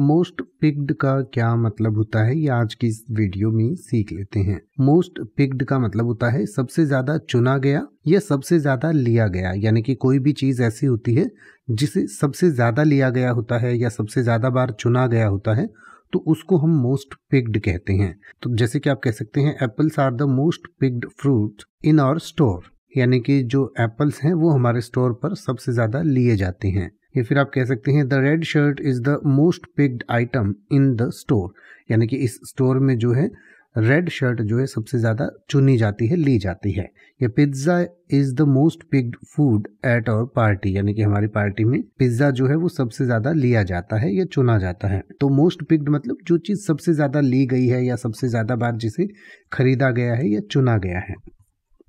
most picked का क्या मतलब होता है ये आज की इस वीडियो में सीख लेते हैं मोस्ट पिक्ड का मतलब होता है सबसे ज्यादा चुना गया या सबसे ज्यादा लिया गया यानी कि कोई भी चीज ऐसी होती है जिसे सबसे ज्यादा लिया गया होता है या सबसे ज्यादा बार चुना गया होता है तो उसको हम मोस्ट पिक्ड कहते हैं तो जैसे कि आप कह सकते हैं apples are the most picked fruit in our store यानी कि जो एप्पल्स हैं वो हमारे स्टोर पर सबसे ज्यादा लिए जाते हैं या फिर आप कह सकते हैं the red shirt is the most picked item in the store यानी कि इस स्टोर में जो है रेड शर्ट जो है सबसे ज़्यादा चुनी जाती है ली जाती है या pizza is the most picked food at our party यानी कि हमारी पार्टी में पिज्ज़ा जो है वो सबसे ज़्यादा लिया जाता है या चुना जाता है तो मोस्ट पिक्ड मतलब जो चीज़ सबसे ज़्यादा ली गई है या सबसे ज़्यादा बार जिसे खरीदा गया है या चुना गया है